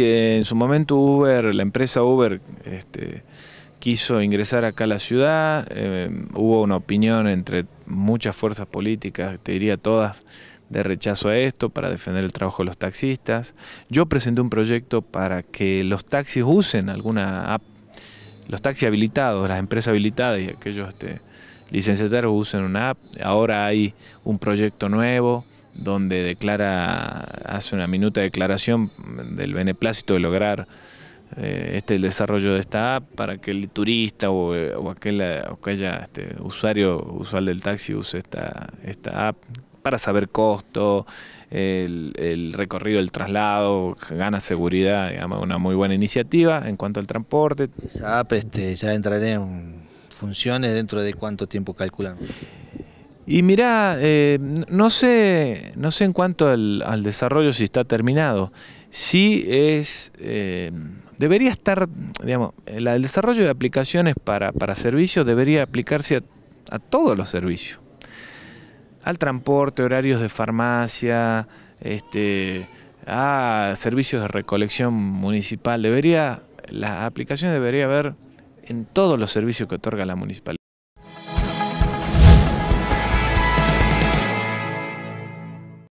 En su momento Uber, la empresa Uber, este, quiso ingresar acá a la ciudad, eh, hubo una opinión entre muchas fuerzas políticas, te diría todas, de rechazo a esto para defender el trabajo de los taxistas. Yo presenté un proyecto para que los taxis usen alguna app, los taxis habilitados, las empresas habilitadas y aquellos este, licenciatarios usen una app. Ahora hay un proyecto nuevo donde declara, hace una minuta declaración del beneplácito de lograr eh, este el desarrollo de esta app para que el turista o, aquel o aquella, este, usuario usual del taxi use esta, esta app para saber costo, el, recorrido, el traslado, gana seguridad, digamos, una muy buena iniciativa en cuanto al transporte. Esa app este, ya entraré en funciones dentro de cuánto tiempo calculan. Y mirá, eh, no, sé, no sé en cuanto al, desarrollo si está terminado. si es, eh, debería estar, digamos, el, desarrollo de aplicaciones para, servicios debería aplicarse a, todos los servicios. Al transporte, horarios de farmacia, este, a servicios de recolección municipal. Debería, las aplicaciones debería haber en todos los servicios que otorga la municipalidad.